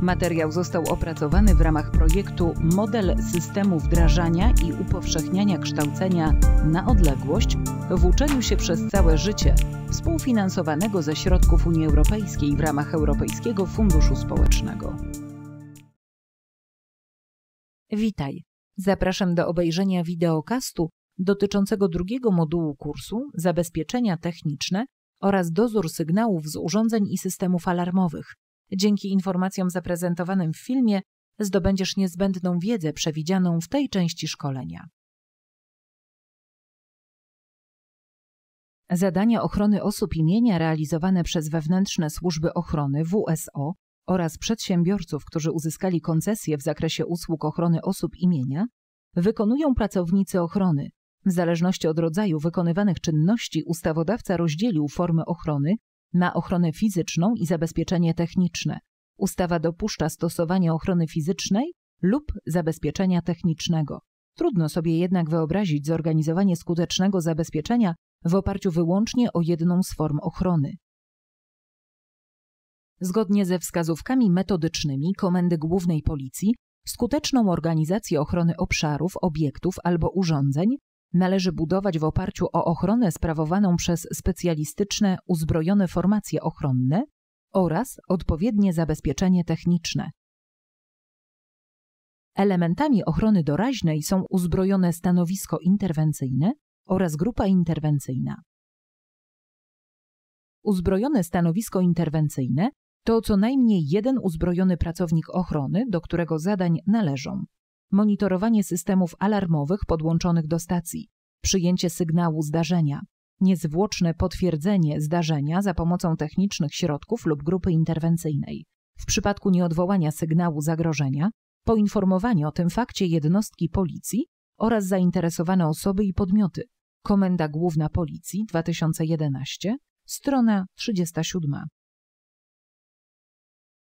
Materiał został opracowany w ramach projektu Model systemu wdrażania i upowszechniania kształcenia na odległość w uczeniu się przez całe życie, współfinansowanego ze środków Unii Europejskiej w ramach Europejskiego Funduszu Społecznego. Witaj. Zapraszam do obejrzenia wideokastu dotyczącego drugiego modułu kursu Zabezpieczenia techniczne oraz dozór sygnałów z urządzeń i systemów alarmowych Dzięki informacjom zaprezentowanym w filmie zdobędziesz niezbędną wiedzę przewidzianą w tej części szkolenia. Zadania ochrony osób i mienia realizowane przez wewnętrzne służby ochrony WSO oraz przedsiębiorców, którzy uzyskali koncesje w zakresie usług ochrony osób i mienia, wykonują pracownicy ochrony. W zależności od rodzaju wykonywanych czynności ustawodawca rozdzielił formy ochrony na ochronę fizyczną i zabezpieczenie techniczne. Ustawa dopuszcza stosowanie ochrony fizycznej lub zabezpieczenia technicznego. Trudno sobie jednak wyobrazić zorganizowanie skutecznego zabezpieczenia w oparciu wyłącznie o jedną z form ochrony. Zgodnie ze wskazówkami metodycznymi Komendy Głównej Policji, skuteczną organizację ochrony obszarów, obiektów albo urządzeń należy budować w oparciu o ochronę sprawowaną przez specjalistyczne, uzbrojone formacje ochronne oraz odpowiednie zabezpieczenie techniczne. Elementami ochrony doraźnej są uzbrojone stanowisko interwencyjne oraz grupa interwencyjna. Uzbrojone stanowisko interwencyjne to co najmniej jeden uzbrojony pracownik ochrony, do którego zadań należą monitorowanie systemów alarmowych podłączonych do stacji, przyjęcie sygnału zdarzenia, niezwłoczne potwierdzenie zdarzenia za pomocą technicznych środków lub grupy interwencyjnej. W przypadku nieodwołania sygnału zagrożenia, poinformowanie o tym fakcie jednostki policji oraz zainteresowane osoby i podmioty. Komenda Główna Policji 2011, strona 37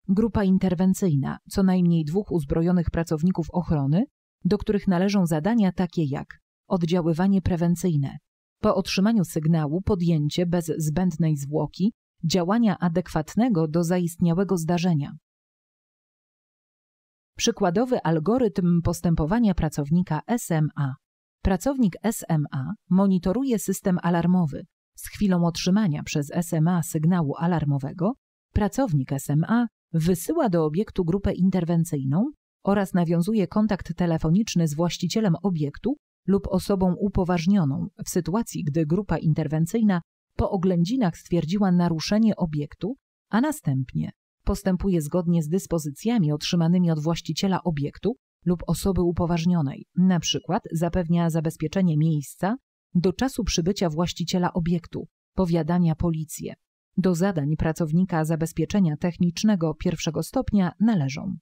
grupa interwencyjna, co najmniej dwóch uzbrojonych pracowników ochrony, do których należą zadania takie jak oddziaływanie prewencyjne, po otrzymaniu sygnału podjęcie bez zbędnej zwłoki działania adekwatnego do zaistniałego zdarzenia. Przykładowy algorytm postępowania pracownika SMA. Pracownik SMA monitoruje system alarmowy. Z chwilą otrzymania przez SMA sygnału alarmowego, pracownik SMA wysyła do obiektu grupę interwencyjną oraz nawiązuje kontakt telefoniczny z właścicielem obiektu lub osobą upoważnioną w sytuacji, gdy grupa interwencyjna po oględzinach stwierdziła naruszenie obiektu, a następnie postępuje zgodnie z dyspozycjami otrzymanymi od właściciela obiektu lub osoby upoważnionej, np. zapewnia zabezpieczenie miejsca do czasu przybycia właściciela obiektu, powiadamia policję. Do zadań pracownika zabezpieczenia technicznego pierwszego stopnia należą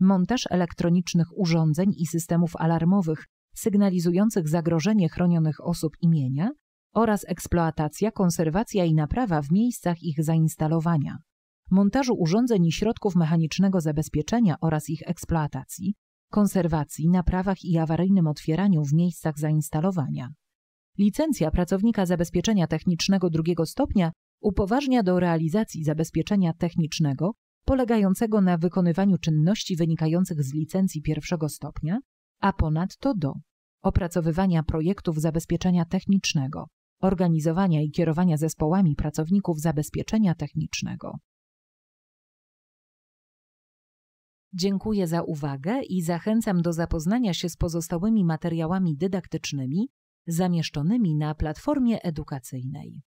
montaż elektronicznych urządzeń i systemów alarmowych sygnalizujących zagrożenie chronionych osób imienia oraz eksploatacja, konserwacja i naprawa w miejscach ich zainstalowania, montażu urządzeń i środków mechanicznego zabezpieczenia oraz ich eksploatacji, konserwacji, naprawach i awaryjnym otwieraniu w miejscach zainstalowania. Licencja pracownika zabezpieczenia technicznego drugiego stopnia upoważnia do realizacji zabezpieczenia technicznego polegającego na wykonywaniu czynności wynikających z licencji pierwszego stopnia, a ponadto do opracowywania projektów zabezpieczenia technicznego, organizowania i kierowania zespołami pracowników zabezpieczenia technicznego. Dziękuję za uwagę i zachęcam do zapoznania się z pozostałymi materiałami dydaktycznymi zamieszczonymi na platformie edukacyjnej.